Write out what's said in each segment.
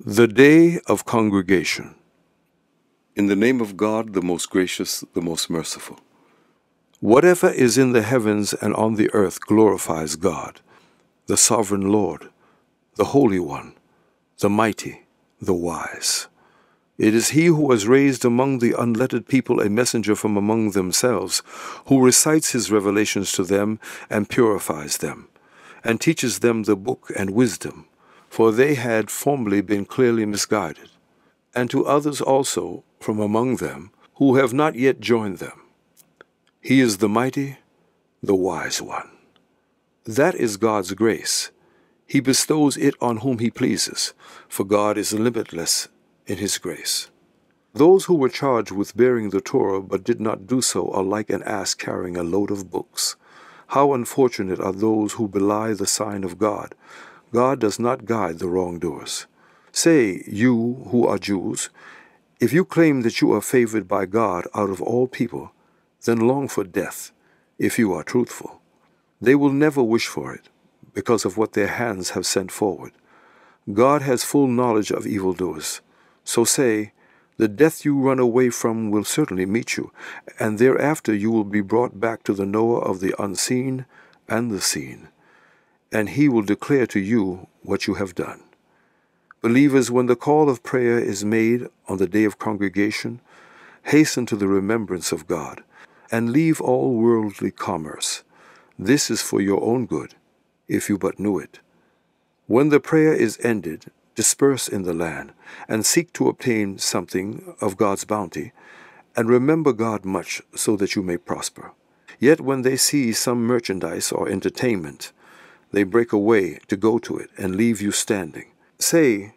The Day of Congregation. In the name of God, the most gracious, the most merciful. Whatever is in the heavens and on the earth glorifies God, the sovereign Lord, the Holy One, the mighty, the wise. It is he who has raised among the unlettered people a messenger from among themselves, who recites his revelations to them and purifies them, and teaches them the book and wisdom for they had formerly been clearly misguided, and to others also from among them who have not yet joined them. He is the mighty, the wise one. That is God's grace. He bestows it on whom he pleases, for God is limitless in his grace. Those who were charged with bearing the Torah but did not do so are like an ass carrying a load of books. How unfortunate are those who belie the sign of God, God does not guide the wrongdoers. Say, you who are Jews, if you claim that you are favored by God out of all people, then long for death, if you are truthful. They will never wish for it, because of what their hands have sent forward. God has full knowledge of evildoers. So say, the death you run away from will certainly meet you, and thereafter you will be brought back to the knower of the unseen and the seen and he will declare to you what you have done. Believers, when the call of prayer is made on the day of congregation, hasten to the remembrance of God, and leave all worldly commerce. This is for your own good, if you but knew it. When the prayer is ended, disperse in the land, and seek to obtain something of God's bounty, and remember God much, so that you may prosper. Yet when they see some merchandise or entertainment, they break away to go to it and leave you standing. Say,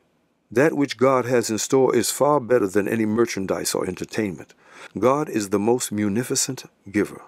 that which God has in store is far better than any merchandise or entertainment. God is the most munificent giver.